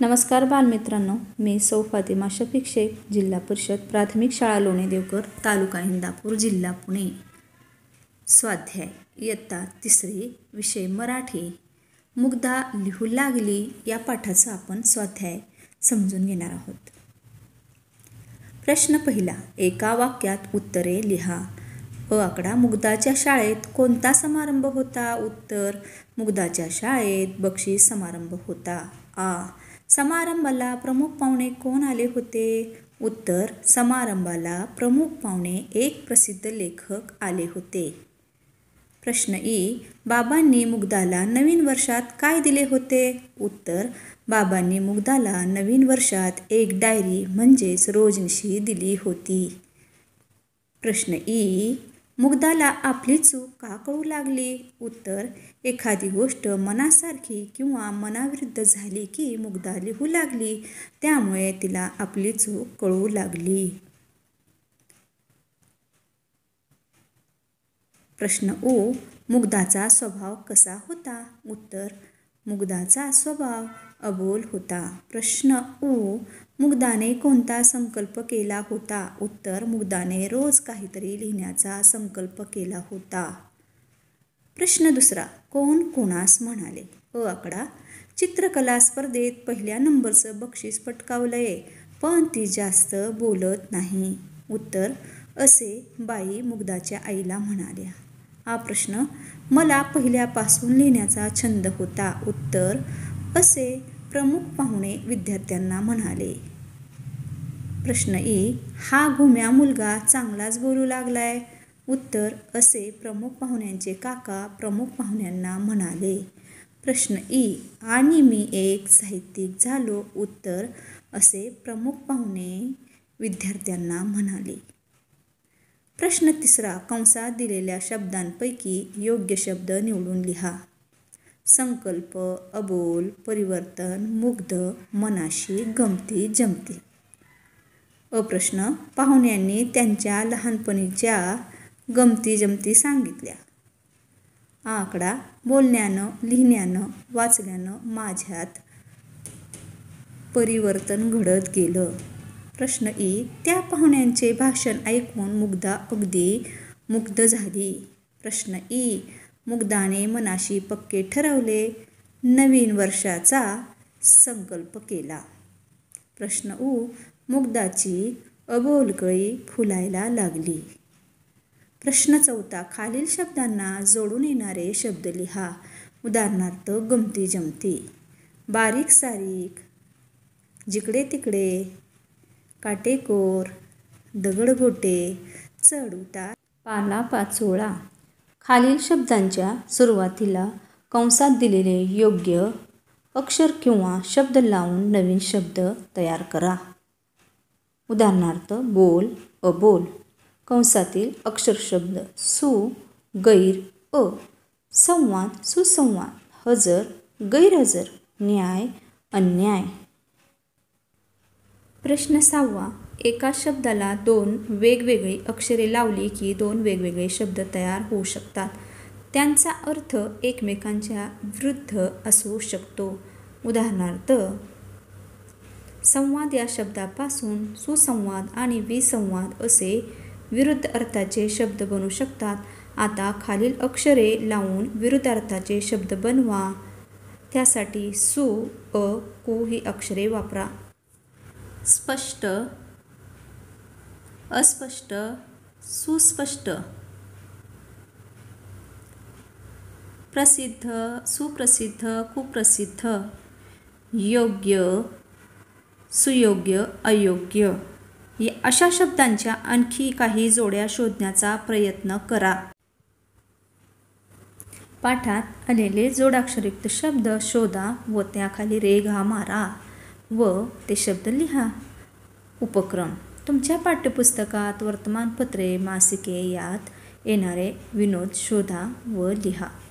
नमस्कार बालमित्रांनो मी सौ फातिमा शफिक शेख जिल्हा परिषद प्राथमिक शाळा लोणे देवकर तालुका इंदापूर जिल्हा पुणे स्वाध्याय इयत्ता तिसरी विषय मराठी मुग्धा लिहू लागली या पाठाचा आपण स्वाध्याय समजून घेणार आहोत प्रश्न पहिला एका वाक्यात उत्तरे लिहा अ आकडा मुग्धाच्या शाळेत कोणता समारंभ होता उत्तर मुग्धाच्या शाळेत बक्षीस समारंभ होता आ समारंभाला प्रमुख पाहुणे कोण आले होते उत्तर समारंभाला प्रमुख पाहुणे एक प्रसिद्ध लेखक आले होते प्रश्न ई बाबांनी मुग्धाला नवीन वर्षात काय दिले होते उत्तर बाबांनी मुग्धाला नवीन वर्षात एक डायरी म्हणजेच रोजनिशी दिली होती प्रश्न ई मुग्धाला आपली चूक का कळू लागली उत्तर एखादी गोष्ट मनासारखी किंवा मनाविरुद्ध झाली की मुग्धा लिहू लागली त्यामुळे तिला आपली चूक कळू लागली प्रश्न ओ मुग्धाचा स्वभाव कसा होता उत्तर मुग्धाचा स्वभाव अबोल होता प्रश्न ओ मुग्धाने कोणता संकल्प केला होता उत्तर मुग्धाने रोज काहीतरी लिहिण्याचा संकल्प केला होता प्रश्न दुसरा कोण कोणास म्हणाले अ आकडा चित्रकला स्पर्धेत पहिल्या नंबरचं बक्षीस पटकावलंय पण ती जास्त बोलत नाही उत्तर असे बाई मुग्धाच्या आईला म्हणाल्या हा प्रश्न मला पहिल्यापासून लिहिण्याचा छंद होता उत्तर असे प्रमुख पाहुणे विद्यार्थ्यांना म्हणाले प्रश्न ए हा घुम्या मुलगा चांगलाच बोलू लागलाय उत्तर असे प्रमुख पाहुण्यांचे काका प्रमुख पाहुण्यांना म्हणाले प्रश्न ई आणि मी एक साहित्यिक झालो उत्तर असे प्रमुख पाहुणे विद्यार्थ्यांना म्हणाले प्रश्न तिसरा कंसात दिलेल्या शब्दांपैकी योग्य शब्द निवडून लिहा संकल्प अबोल परिवर्तन मुग्ध मनाशी गमती जमती अप्रश्न पाहुण्यांनी त्यांच्या लहानपणीच्या गमती जमती सांगितल्या आकडा बोलण्यानं लिहिण्यानं वाचल्यानं माझ्यात परिवर्तन घडत गेलं प्रश्न ई त्या पाहुण्यांचे भाषण ऐकून मुग्धा अगदी मुग्ध झाली प्रश्न ई मुग्धाने मनाशी पक्के ठरवले नवीन वर्षाचा संकल्प केला प्रश्न उ मुग्धाची अबोलकळी फुलायला लागली प्रश्न चौथा खालील शब्दांना जोडून येणारे शब्द लिहा उदाहरणार्थ गमती जमती बारीक सारीक जिकडे तिकडे काटेकोर दगडगोटे चढ उतार पाला पाचोळा खालील शब्दांच्या सुरुवातीला कंसात दिलेले योग्य अक्षर किंवा शब्द लावून नवीन शब्द तयार करा उदाहरणार्थ बोल अबोल कंसातील अक्षरशब्द सु गैर अ संवाद सुसंवाद हजर गैरहजर न्याय अन्याय प्रश्न सहावा एका शब्दाला दोन वेगवेगळी अक्षरे लावली की दोन वेगवेगळे शब्द तयार होऊ शकतात त्यांचा अर्थ एकमेकांच्या विरुद्ध असू शकतो उदाहरणार्थ संवाद या शब्दापासून सुसंवाद आणि विसंवाद असे विरुद्ध अर्थाचे शब्द बनू शकतात आता खालील अक्षरे लावून विरुद्ध अर्थाचे शब्द बनवा त्यासाठी सु अ कु ही अक्षरे वापरा स्पष्ट अस्पष्ट सुस्पष्ट प्रसिद्ध सुप्रसिद्ध कुप्रसिद्ध योग्य सुयोग्य अयोग्य या अशा शब्दांच्या आणखी काही जोड्या शोधण्याचा प्रयत्न करा पाठात आलेले जोडाक्षरयुक्त शब्द शोधा व त्याखाली रेघा मारा व ते शब्द लिहा उपक्रम तुमच्या पाठ्यपुस्तकात वर्तमानपत्रे मासिके यात येणारे विनोद शोधा व लिहा